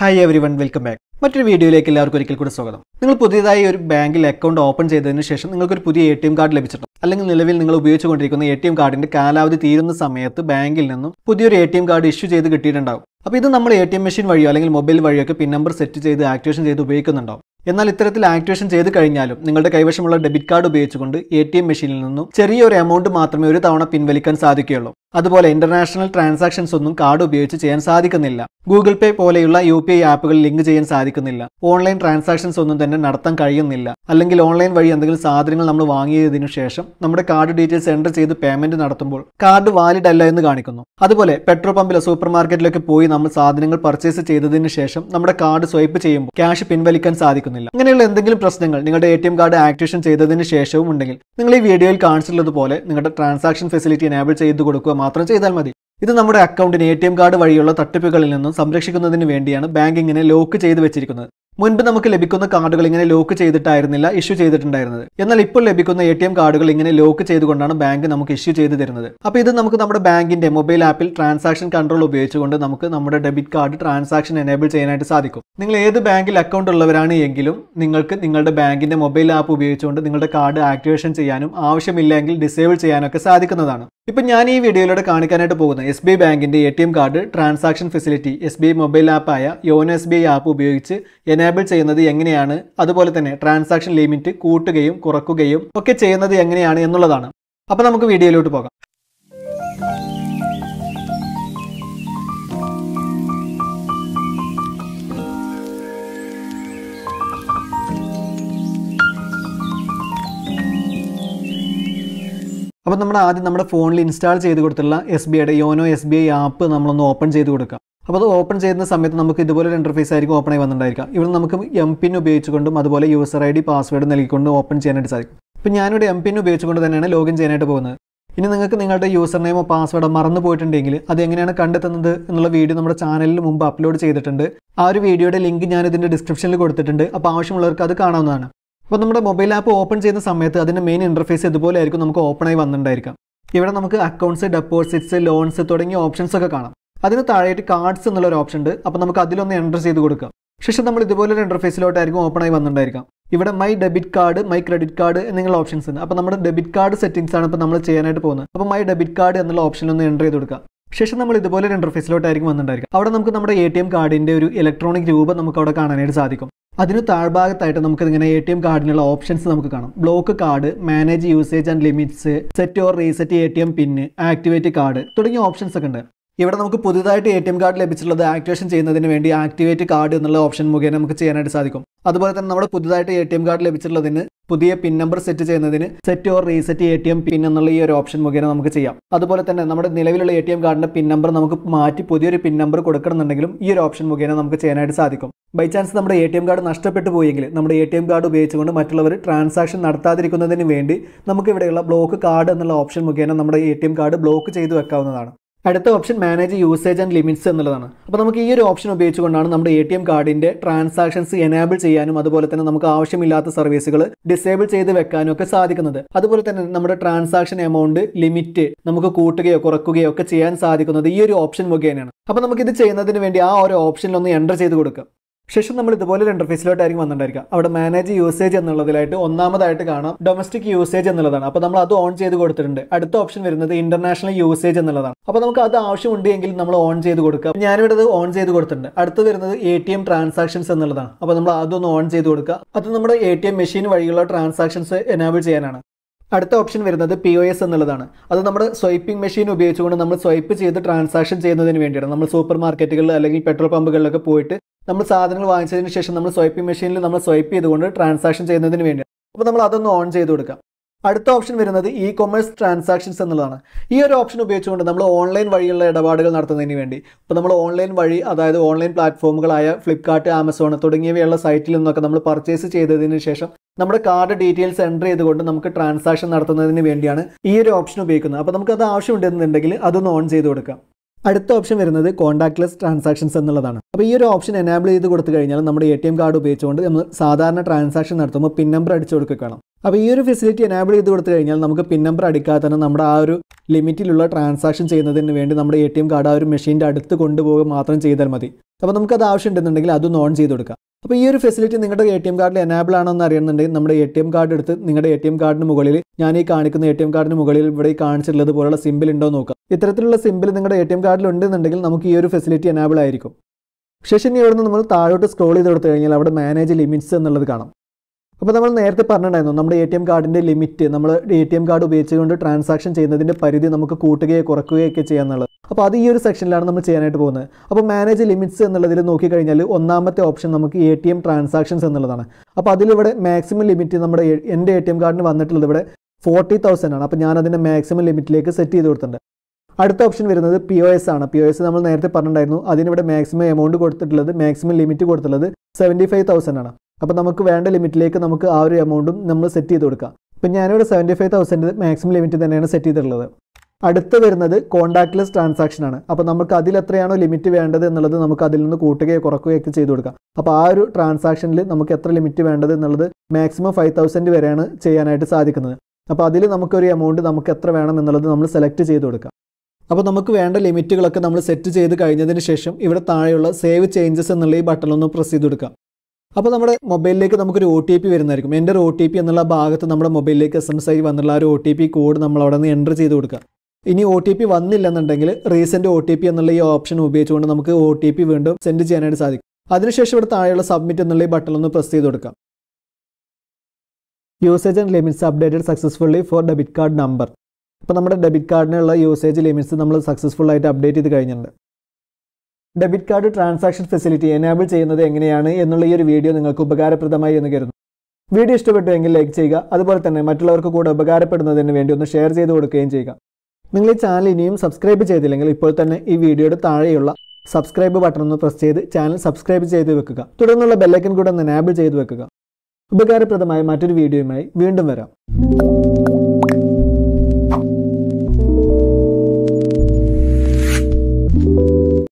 hi everyone welcome back മറ്റൊരു വീഡിയോയിലേക്ക് എല്ലാവർക്കും ഒരിക്കൽ കൂടി സ്വാഗതം നിങ്ങൾ പുതിയതായി ഒരു ബാങ്കിൽ അക്കൗണ്ട് ഓപ്പൺ ചെയ്തതിന് ശേഷം നിങ്ങൾക്കൊരു പുതിയ എ ടി എം കാർഡ് ലഭിച്ചിട്ടുണ്ട് അല്ലെങ്കിൽ നിലവിൽ നിങ്ങൾ ഉപയോഗിച്ചുകൊണ്ടിരിക്കുന്ന എ ടി എം കാർഡിന്റെ കാലാവധി തീരുന്ന സമയത്ത് ബാങ്കിൽ നിന്നും പുതിയൊരു A T M card issue ചെയ്ത് കിട്ടിയിട്ടുണ്ടാവും അപ്പോൾ ഇത് നമ്മൾ എ ടി എം മെഷീൻ വഴിയോ അല്ലെങ്കിൽ മൊബൈൽ വഴിയൊക്കെ പിൻ നമ്പർ സെറ്റ് ചെയ്ത് ആക്ടിവേഷൻ ചെയ്ത് ഉപയോഗിക്കുന്നുണ്ടാവും എന്നാൽ ഇത്തരത്തിൽ ആക്ടിവേഷൻ ചെയ്ത് കഴിഞ്ഞാലും നിങ്ങളുടെ കൈവശമുള്ള ഡെബിറ്റ് കാർഡ് ഉപയോഗിച്ചുകൊണ്ട് എ ടി എം മെഷീനിൽ നിന്നും ചെറിയൊരു എമൗണ്ട് മാത്രമേ ഒരു തവണ പിൻവലിക്കാൻ സാധിക്കുകയുള്ളൂ അതുപോലെ ഇന്റർനാഷണൽ ട്രാൻസാക്ഷൻസ് ഒന്നും കാർഡ് ഉപയോഗിച്ച് ചെയ്യാൻ സാധിക്കുന്നില്ല ഗൂഗിൾ പേ പോലെയുള്ള യു പി ഐ ആപ്പുകൾ ലിങ്ക് ചെയ്യാൻ സാധിക്കുന്നില്ല ഓൺലൈൻ ട്രാൻസാക്ഷൻസ് ഒന്നും തന്നെ നടത്താൻ കഴിയുന്നില്ല അല്ലെങ്കിൽ ഓൺലൈൻ വഴി എന്തെങ്കിലും സാധനങ്ങൾ നമ്മൾ വാങ്ങിയതിനു ശേഷം നമ്മുടെ കാർഡ് ഡീറ്റെയിൽസ് എൻ്റർ ചെയ്ത് പേയ്മെന്റ് നടത്തുമ്പോൾ കാർഡ് വാലിഡ് അല്ല എന്ന് കാണിക്കുന്നു അതുപോലെ പെട്രോൾ പമ്പിലോ സൂപ്പർ മാർക്കറ്റിലൊക്കെ പോയി നമ്മൾ സാധനങ്ങൾ പർച്ചേസ് ചെയ്തതിന് ശേഷം നമ്മുടെ കാർഡ് സ്വൈപ്പ് ചെയ്യുമ്പോൾ ക്യാഷ് പിൻവലിക്കാൻ സാധിക്കുന്നില്ല അങ്ങനെയുള്ള എന്തെങ്കിലും പ്രശ്നങ്ങൾ നിങ്ങളുടെ എ കാർഡ് ആക്ടിവേഷൻ ചെയ്തതിന് ശേഷവും ഉണ്ടെങ്കിൽ നിങ്ങൾ ഈ വീഡിയോയിൽ കാണിച്ചിട്ടുള്ളതുപോലെ നിങ്ങളുടെ ട്രാൻസാക്ഷൻ ഫെസിലിറ്റി എനേബിൾ ചെയ്ത് കൊടുക്കുക മാത്രം ചെയ്താൽ മതി ഇത് നമ്മുടെ അക്കൗണ്ടിന് എ കാർഡ് വഴിയുള്ള തട്ടിപ്പുകളിൽ നിന്നും സംരക്ഷിക്കുന്നതിന് വേണ്ടിയാണ് ബാങ്കിങ്ങിനെ ലോക്ക് ചെയ്ത് വെച്ചിരിക്കുന്നത് മുൻപ് നമുക്ക് ലഭിക്കുന്ന കാർഡുകൾ ഇങ്ങനെ ലോക്ക് ചെയ്തിട്ടായിരുന്നില്ല ഇഷ്യൂ ചെയ്തിട്ടുണ്ടായിരുന്നത് എന്നാൽ ഇപ്പോൾ ലഭിക്കുന്ന എ ടി എം കാർഡുകൾ ഇങ്ങനെ ലോക്ക് ചെയ്തുകൊണ്ടാണ് ബാങ്ക് നമുക്ക് ഇഷ്യൂ ചെയ്തു തരുന്നത് അപ്പോൾ ഇത് നമുക്ക് നമ്മുടെ ബാങ്കിന്റെ മൊബൈൽ ആപ്പിൽ ട്രാൻസാക്ഷൻ കൺട്രോൾ ഉപയോഗിച്ചുകൊണ്ട് നമുക്ക് നമ്മുടെ ഡെബിറ്റ് കാർഡ് ട്രാൻസാക്ഷൻ എനേബിൾ ചെയ്യാനായിട്ട് സാധിക്കും നിങ്ങൾ ഏത് ബാങ്കിൽ അക്കൗണ്ട് ഉള്ളവരാണ് എങ്കിലും നിങ്ങൾക്ക് നിങ്ങളുടെ ബാങ്കിന്റെ മൊബൈൽ ആപ്പ് ഉപയോഗിച്ചുകൊണ്ട് നിങ്ങളുടെ കാർഡ് ആക്ടിവേഷൻ ചെയ്യാനും ആവശ്യമില്ലെങ്കിൽ ഡിസേബിൾ ചെയ്യാനൊക്കെ സാധിക്കുന്നതാണ് ഇപ്പം ഞാൻ ഈ വീഡിയോയിലൂടെ കാണിക്കാനായിട്ട് പോകുന്ന എസ് ബി ഐ ബാങ്കിന്റെ A T M card transaction facility S B I mobile ആപ്പായ YONO S B I app ഉപയോഗിച്ച് എനേബിൾ എനേബിൾ ചെയ്യുന്നത് എങ്ങനെയാണ് അതുപോലെ തന്നെ ട്രാൻസാക്ഷൻ ലിമിറ്റ് കൂട്ടുകയും കുറക്കുകയും ഒക്കെ ചെയ്യുന്നത് എങ്ങനെയാണ് എന്നുള്ളതാണ് അപ്പോൾ നമുക്ക് വീഡിയോയിലോട്ട് പോകാം അപ്പോൾ നമ്മൾ ആദ്യം നമ്മുടെ ഫോണിൽ ഇൻസ്റ്റാൾ ചെയ്ത് കൊടുത്തുള്ള എസ് ബി ഐയുടെ YONO S B I app നമ്മളൊന്ന് ഓപ്പൺ ചെയ്ത് കൊടുക്കാം അപ്പോൾ അത് ഓപ്പൺ ചെയ്യുന്ന സമയത്ത് നമുക്ക് ഇതുപോലെ ഒരു ഇൻ്റർഫേസ് ആയിരിക്കും ഓപ്പൺ ആയി വന്നിട്ടുണ്ടായിരിക്കുക ഇവിടെ നമുക്ക് എം പിൻ ഉപയോഗിച്ചുകൊണ്ടും അതുപോലെ യൂസർ ഐ ഡി പാസ്വേഡ് നൽകിക്കൊണ്ടും ഓപ്പൺ ചെയ്യാനായിട്ട് സാധിക്കും ഇപ്പോൾ ഞാനൊരു എം പിൻ ഉപയോഗിച്ചുകൊണ്ട് തന്നെയാണ് ലോഗിൻ ചെയ്യാനായിട്ട് പോകുന്നത് ഇനി നിങ്ങൾക്ക് നിങ്ങളുടെ യൂസർ നെയിമോ പാസ്വേഡോ മറന്നു പോയിട്ടുണ്ടെങ്കിൽ അത് എങ്ങനെയാണ് കണ്ടെത്തുന്നത് എന്നുള്ള വീഡിയോ നമ്മുടെ ചാനലിൽ മുമ്പ് അപ്ലോഡ് ചെയ്തിട്ടുണ്ട് ആ ഒരു വീഡിയോയുടെ ലിങ്ക് ഞാൻ ഇതിൻ്റെ ഡിസ്ക്രിപ്ഷനിൽ കൊടുത്തിട്ടുണ്ട് അപ്പോൾ ആവശ്യമുള്ളവർക്ക് അത് കാണാവുന്നതാണ് അപ്പോൾ നമ്മുടെ മൊബൈൽ ആപ്പ് ഓപ്പൺ ചെയ്യുന്ന സമയത്ത് അതിൻ്റെ മെയിൻ ഇൻ്റർഫേസ് ഇതുപോലെ ആയിരിക്കും നമുക്ക് ഓപ്പൺ ആയി വന്നിട്ടുണ്ടായിരിക്കാം ഇവിടെ നമുക്ക് അക്കൗണ്ട്സ് ഡെപ്പോസിറ്റ്സ് ലോൺസ് തുടങ്ങിയ ഓപ്ഷൻസ് ഒക്കെ കാണാം അതിന് താഴെയായിട്ട് കാർഡ്സ് എന്നുള്ള ഒരു ഓപ്ഷൻ ഉണ്ട് അപ്പോൾ നമുക്ക് അതിലൊന്ന് എൻ്റർ ചെയ്ത് കൊടുക്കാം ശേഷം നമ്മൾ ഇതുപോലൊരു ഇൻ്റർഫേസിലോട്ടായിരിക്കും ഓപ്പൺ ആയി വന്നിട്ടുണ്ടായിരിക്കാം ഇവിടെ my debit card my credit card എന്നുള്ള ഓപ്ഷൻസ് ഉണ്ട് അപ്പോൾ നമ്മുടെ ഡെബിറ്റ് കാർഡ് സെറ്റിംഗ്സ് ആണ് ഇപ്പോൾ നമ്മൾ ചെയ്യാനായിട്ട് പോകുന്നത് അപ്പോൾ മൈ ഡെബിറ്റ് കാർഡ് എന്നുള്ള ഓപ്ഷൻ ഒന്ന് എൻ്റർ ചെയ്ത് കൊടുക്കാം ശേഷം നമ്മൾ ഇതുപോലെ ഒരു ഇൻ്റർഫേസിലോട്ടായിരിക്കും വന്നിട്ടുണ്ടായിരിക്കും അവിടെ നമുക്ക് നമ്മുടെ എ ടി എം കാർഡിൻ്റെ ഒരു ഇലക്ട്രോണിക് രൂപം നമുക്ക് അവിടെ കാണാനായിട്ട് സാധിക്കും അതിന് താഴ്ഭാഗത്തായിട്ട് നമുക്ക് ഇങ്ങനെ എ ടി എം കാർഡിനുള്ള ഓപ്ഷൻസ് നമുക്ക് കാണാം block card manage usage and limits set or reset A T M പിന്നെ ആക്ടിവേറ്റ് കാർഡ് തുടങ്ങിയ ഓപ്ഷൻസ് ഒക്കെ ഉണ്ട് ഇവിടെ നമുക്ക് പുതുതായിട്ട് എ ടി എം കാർഡ് ലഭിച്ചിട്ടുള്ളത് ആക്ടിവേഷൻ ചെയ്യുന്നതിന് വേണ്ടി ആക്ടിവേറ്റ് കാർഡ് എന്നുള്ള ഓപ്ഷൻ മുഖേന നമുക്ക് ചെയ്യാനായിട്ട് സാധിക്കും അതുപോലെ തന്നെ നമ്മുടെ പുതുതായിട്ട് എ ടി എം കാർഡ് ലഭിച്ചിട്ടുള്ളതിന് പുതിയ പിൻ നമ്പർ സെറ്റ് ചെയ്യുന്നതിന് set or reset A T M PIN എന്നുള്ള ഈ ഒരു ഓപ്ഷൻ മുഖേന നമുക്ക് ചെയ്യാം അതുപോലെ തന്നെ നമ്മുടെ നിലവിലുള്ള എ ടി എം കാർഡിൻ്റെ പിൻ നമ്പർ നമുക്ക് മാറ്റി പുതിയൊരു പിൻ നമ്പർ കൊടുക്കണമെന്നുണ്ടെങ്കിലും ഈ ഒരു ഓപ്ഷൻ മുഖേന നമുക്ക് ചെയ്യാനായിട്ട് സാധിക്കും ബൈ ചാൻസ് നമ്മുടെ എ ടി എം കാർഡ് നഷ്ടപ്പെട്ടു പോയെങ്കിൽ നമ്മുടെ എ ടി എം കാർഡ് ഉപയോഗിച്ചുകൊണ്ട് മറ്റുള്ളവർ ട്രാൻസാക്ഷൻ നടത്താതിരിക്കുന്നതിന് വേണ്ടി നമുക്ക് ഇവിടെയുള്ള ബ്ലോക്ക് കാർഡ് എന്നുള്ള ഓപ്ഷൻ മുഖേന നമ്മുടെ A T M card block ചെയ്തു വെക്കാവുന്നതാണ് അടുത്ത option manage usage and limits എന്നുള്ളതാണ് അപ്പോൾ നമുക്ക് ഈ ഒരു ഓപ്ഷൻ ഉപയോഗിച്ചുകൊണ്ടാണ് നമ്മുടെ എ ടി എം കാർഡിൻ്റെ ട്രാൻസാക്ഷൻസ് എനാബിൾ ചെയ്യാനും അതുപോലെ തന്നെ നമുക്ക് ആവശ്യമില്ലാത്ത സർവീസുകൾ ഡിസേബിൾ ചെയ്ത് വെക്കാനും ഒക്കെ സാധിക്കുന്നത് അതുപോലെ തന്നെ നമ്മുടെ ട്രാൻസാക്ഷൻ എമൗണ്ട് ലിമിറ്റ് നമുക്ക് കൂട്ടുകയോ കുറക്കുകയോ ഒക്കെ ചെയ്യാൻ സാധിക്കുന്നത് ഈ ഒരു ഓപ്ഷൻ മുഖേനയാണ് അപ്പോൾ നമുക്കിത് ചെയ്യുന്നതിന് വേണ്ടി ആ ഒരു ഓപ്ഷനിലൊന്ന് ഒന്ന് എൻ്റർ ചെയ്ത് കൊടുക്കാം ശേഷം നമ്മൾ ഇതുപോലെ ഒരു ഇന്റർഫേസിലോട്ടായിരിക്കും വന്നിട്ടുണ്ടായിരിക്കുക അവിടെ മാനേജ് യൂസേജ് എന്നുള്ളതിലായിട്ട് ഒന്നാമതായിട്ട് കാണാം ഡൊമസ്റ്റിക് യൂസേജ് എന്നുള്ളതാണ് അപ്പോൾ നമ്മൾ അത് ഓൺ ചെയ്ത് കൊടുത്തിട്ടുണ്ട് അടുത്ത ഓപ്ഷൻ വരുന്നത് ഇന്റർനാഷണൽ യൂസേജ് എന്നുള്ളതാണ് അപ്പോൾ നമുക്ക് അത് ആവശ്യം ഉണ്ടെങ്കിൽ നമ്മൾ ഓൺ ചെയ്ത് കൊടുക്കുക ഞാനിവിടെ അത് ഓൺ ചെയ്ത് കൊടുത്തിട്ടുണ്ട് അടുത്ത് വരുന്നത് എ ടി എം ട്രാൻസാക്ഷൻസ് എന്നുള്ളതാണ് അപ്പോൾ നമ്മൾ അതൊന്ന് ഓൺ ചെയ്ത് കൊടുക്കുക അത് നമ്മുടെ എ ടി എം മെഷീൻ വഴിയുള്ള ട്രാൻസാക്ഷൻസ് എനാബിൾ ചെയ്യാനാണ് അടുത്ത ഓപ്ഷൻ വരുന്നത് പി ഒ എസ് എന്നുള്ളതാണ് അത് നമ്മുടെ സ്വൈപ്പിംഗ് മെഷീൻ ഉപയോഗിച്ചുകൊണ്ട് നമ്മൾ സ്വൈപ്പ് ചെയ്ത് ട്രാൻസാക്ഷൻ ചെയ്യുന്നതിന് വേണ്ടിയാണ് നമ്മൾ സൂപ്പർ മാർക്കറ്റുകളിൽ അല്ലെങ്കിൽ പെട്രോൾ പമ്പുകളിലൊക്കെ പോയിട്ട് നമ്മൾ സാധനങ്ങൾ വാങ്ങിച്ചതിന് ശേഷം നമ്മൾ സ്വൈപ്പിംഗ് മെഷീനിൽ നമ്മൾ സ്വൈപ്പ് ചെയ്തുകൊണ്ട് ട്രാൻസാക്ഷൻ ചെയ്യുന്നതിന് വേണ്ടിയാണ് അപ്പോൾ നമ്മൾ അതൊന്ന് ഓൺ ചെയ്ത് കൊടുക്കാം അടുത്ത ഓപ്ഷൻ വരുന്നത് ഇ കൊമേഴ്സ് ട്രാൻസാക്ഷൻസ് എന്നുള്ളതാണ് ഈ ഒരു ഓപ്ഷൻ ഉപയോഗിച്ചുകൊണ്ട് നമ്മൾ ഓൺലൈൻ വഴിയുള്ള ഇടപാടുകൾ നടത്തുന്നതിന് വേണ്ടി ഇപ്പോൾ നമ്മൾ ഓൺലൈൻ വഴി അതായത് ഓൺലൈൻ പ്ലാറ്റ്ഫോമുകളായ ഫ്ലിപ്കാർട്ട് ആമസോൺ തുടങ്ങിയവയുള്ള സൈറ്റിൽ നിന്നൊക്കെ നമ്മൾ പർച്ചേസ് ചെയ്തതിന് ശേഷം നമ്മുടെ കാർഡ് ഡീറ്റെയിൽസ് എൻ്റർ ചെയ്തുകൊണ്ട് നമുക്ക് ട്രാൻസാക്ഷൻ നടത്തുന്നതിന് വേണ്ടിയാണ് ഈ ഒരു ഓപ്ഷൻ ഉപയോഗിക്കുന്നത് അപ്പോൾ നമുക്കത് ആവശ്യമുണ്ടെന്നുണ്ടെങ്കിൽ അതൊന്ന് ഓൺ ചെയ്ത് കൊടുക്കാം അടുത്ത ഓപ്ഷൻ വരുന്നത് കോൺടാക്ട്ലെസ് ട്രാൻസാക്ഷൻസ് എന്നുള്ളതാണ് അപ്പോൾ ഈ ഒരു ഓപ്ഷൻ എനാബിൾ ചെയ്ത് കൊടുത്തു കഴിഞ്ഞാൽ നമ്മുടെ എ ടി എം കാർഡ് ഉപയോഗിച്ചുകൊണ്ട് നമ്മൾ സാധാരണ ട്രാൻസാക്ഷൻ നടത്തുമ്പോൾ പിൻ നമ്പർ അടിച്ചു കൊടുക്കുകയാണ് അപ്പോൾ ഈ ഒരു ഫെസിലിറ്റി എനാബിൾ ചെയ്ത് കൊടുത്തു കഴിഞ്ഞാൽ നമുക്ക് പിൻ നമ്പർ അടിക്കാതെ തന്നെ നമ്മുടെ ആ ഒരു ലിമിറ്റിലുള്ള ട്രാൻസാക്ഷൻ ചെയ്യുന്നതിന് വേണ്ടി നമ്മുടെ എ ടി എം കാർഡ് ആ ഒരു മെഷീൻ്റെ അടുത്ത് കൊണ്ടുപോകുക മാത്രം ചെയ്താൽ മതി അപ്പോൾ നമുക്കത് ആവശ്യമുണ്ടെന്നുണ്ടെങ്കിൽ അതും ഓൺ ചെയ്ത് കൊടുക്കാം അപ്പോൾ ഈ ഒരു ഫെസിലിറ്റി നിങ്ങളുടെ എ ടി എം കാർഡിൽ എനാബിൾ ആണോ എന്ന് അറിയണമെന്നുണ്ടെങ്കിൽ നമ്മുടെ എ ടി എം കാർഡ് എടുത്ത് നിങ്ങളുടെ എ ടി എം കാർഡിന് മുകളിൽ ഞാൻ ഈ കാണിക്കുന്ന എ ടി എം കാർഡിന് മുകളിൽ ഇവിടെ കാണിച്ചിട്ടുള്ളത് പോലുള്ള സിമ്പിൾ ഉണ്ടോ നോക്കാം ഇത്തരത്തിലുള്ള സിമ്പിൾ നിങ്ങളുടെ എ ടി എം കാർഡിൽ ഉണ്ടെന്നുണ്ടെങ്കിൽ നമുക്ക് ഈ ഒരു ഫെസിലിറ്റി എനാബിൾ ആയിരിക്കും ശേഷം ഇനി ഇവിടുന്ന് നമ്മൾ താഴോട്ട് സ്ക്രോൾ ചെയ്ത് കൊടുത്തു കഴിഞ്ഞാൽ അവിടെ മാനേജ് ലിമിറ്റ്സ് എന്നുള്ളത് കാണാം അപ്പോൾ നമ്മൾ നേരത്തെ പറഞ്ഞിട്ടുണ്ടായിരുന്നു നമ്മുടെ എ ടി എം കാർഡിൻ്റെ ലിമിറ്റ് നമ്മൾ എ ടി എം കാർഡ് ഉപയോഗിച്ചുകൊണ്ട് ട്രാൻസാക്ഷൻ ചെയ്യുന്നതിൻ്റെ പരിധി നമുക്ക് കൂട്ടുകയോ കുറക്കുകയൊക്കെ ചെയ്യാന്നുള്ളത് അപ്പോൾ അത് ഈ ഒരു സെക്ഷനിലാണ് നമ്മൾ ചെയ്യാനായിട്ട് പോകുന്നത് അപ്പോൾ മാനേജ് ലിമിറ്റ്സ് എന്നുള്ളതിൽ നോക്കിക്കഴിഞ്ഞാൽ ഒന്നാമത്തെ ഓപ്ഷൻ നമുക്ക് എ ടി എം ട്രാൻസാക്ഷൻസ് എന്നുള്ളതാണ് അപ്പോൾ അതിലിവിടെ മാക്സിമം ലിമിറ്റ് നമ്മുടെ എൻ്റെ എ ടി എം കാർഡിന് വന്നിട്ടുള്ളത് ഇവിടെ ഫോർട്ടി തൗസൻഡ് ആണ് അപ്പോൾ ഞാൻ അതിൻ്റെ മാക്സിമം ലിമിറ്റിലേക്ക് സെറ്റ് ചെയ്ത് കൊടുത്തിട്ടുണ്ട് അടുത്ത ഓപ്ഷൻ വരുന്നത് പി ഒ എസ് ആണ് പി ഒ എസ് നമ്മൾ നേരത്തെ പറഞ്ഞിട്ടുണ്ടായിരുന്നു അതിനിവിടെ മാക്സിമം എമൗണ്ട് കൊടുത്തിട്ടുള്ളത് മാക്സിമം ലിമിറ്റ് കൊടുത്തിട്ടുള്ളത് സെവൻറ്റി ഫൈവ് തൗസൻഡ് ആണ് അപ്പോൾ നമുക്ക് വേണ്ട ലിമിറ്റിലേക്ക് നമുക്ക് ആ ഒരു എമൗണ്ടും നമ്മൾ സെറ്റ് ചെയ്ത് കൊടുക്കാം ഇപ്പം ഞാനിവിടെ seventy five thousand maximum limit തന്നെയാണ് സെറ്റ് ചെയ്തിട്ടുള്ളത് അടുത്ത് വരുന്നത് കോൺടാക്ട്ലെസ് ട്രാൻസാക്ഷൻ ആണ് അപ്പോൾ നമുക്ക് അതിൽ എത്രയാണോ ലിമിറ്റ് വേണ്ടത് എന്നുള്ളത് നമുക്ക് അതിൽ നിന്ന് കൂട്ടുകയോ കുറക്കുകയോ ഒക്കെ ചെയ്തു കൊടുക്കാം അപ്പോൾ ആ ഒരു ട്രാൻസാക്ഷനിൽ നമുക്ക് എത്ര ലിമിറ്റ് വേണ്ടത് എന്നുള്ളത് മാക്സിമം ഫൈവ് തൗസൻഡ് വരെയാണ് ചെയ്യാനായിട്ട് സാധിക്കുന്നത് അപ്പോൾ അതിൽ നമുക്കൊരു എമൗണ്ട് നമുക്ക് എത്ര വേണം എന്നുള്ളത് നമ്മൾ സെലക്ട് ചെയ്ത് കൊടുക്കാം അപ്പോൾ നമുക്ക് വേണ്ട ലിമിറ്റുകളൊക്കെ നമ്മൾ സെറ്റ് ചെയ്ത് കഴിഞ്ഞതിന് ശേഷം ഇവിടെ താഴെയുള്ള സേവ് ചേഞ്ചസ് എന്നുള്ള ഈ ബട്ടൺ ഒന്ന് പ്രസ് ചെയ്ത് കൊടുക്കാം അപ്പോൾ നമ്മുടെ മൊബൈലിലേക്ക് നമുക്കൊരു ഒ ടി പി വരുന്നതായിരിക്കും എൻ്റെ ഒ ടി പി എന്നുള്ള ഭാഗത്ത് നമ്മുടെ മൊബൈലിലേക്ക് എസ് എം എസ് ആയി വന്നുള്ള ആ ഒരു ഒ ടി പി കോഡ് നമ്മൾ അവിടെ നിന്ന് എൻ്റർ ചെയ്ത് കൊടുക്കുക ഇനി ഒ ടി പി വന്നില്ലെന്നുണ്ടെങ്കിൽ റീസെൻറ്റ് ഒ ടി പി എന്നുള്ള ഈ ഓപ്ഷൻ ഉപയോഗിച്ചുകൊണ്ട് നമുക്ക് ഒ ടി പി വീണ്ടും സെൻഡ് ചെയ്യാനായിട്ട് സാധിക്കും അതിനുശേഷം ഇവിടെ താഴെയുള്ള സബ്മിറ്റ് എന്നുള്ള ഈ ബട്ടൺ ഒന്ന് പ്രസ് ചെയ്ത് കൊടുക്കാം usage and limits updated successfully for debit card number അപ്പോൾ നമ്മുടെ ഡെബിറ്റ് കാർഡിനുള്ള യൂസേജ് ലിമിറ്റ്സ് നമ്മൾ സക്സസ്ഫുൾ ആയിട്ട് അപ്ഡേറ്റ് ചെയ്ത് കഴിഞ്ഞിട്ടുണ്ട് debit card transaction facility enable ചെയ്യുന്നത് എങ്ങനെയാണ് എന്നുള്ള ഈ ഒരു വീഡിയോ നിങ്ങൾക്ക് ഉപകാരപ്രദമായി എന്ന് കരുതുന്നു വീഡിയോ എങ്കിൽ ലൈക്ക് ചെയ്യുക അതുപോലെ തന്നെ മറ്റുള്ളവർക്ക് കൂടെ ഉപകാരപ്പെടുന്നതിന് വേണ്ടി ഒന്ന് ഷെയർ ചെയ്ത് കൊടുക്കുകയും ചെയ്യുക നിങ്ങൾ ഈ ചാനൽ ഇനിയും സബ്സ്ക്രൈബ് ചെയ്തില്ലെങ്കിൽ ഇപ്പോൾ തന്നെ ഈ വീഡിയോയുടെ താഴെയുള്ള സബ്സ്ക്രൈബ് ബട്ടൺ ഒന്ന് പ്രസ് ചെയ്ത് ചാനൽ സബ്സ്ക്രൈബ് ചെയ്ത് വെക്കുക തുടർന്നുള്ള ബെല്ലൈക്കൻ കൂടെ ഒന്ന് എനാബിൾ ചെയ്ത് വെക്കുക ഉപകാരപ്രദമായ മറ്റൊരു വീഡിയോയുമായി വീണ്ടും വരാം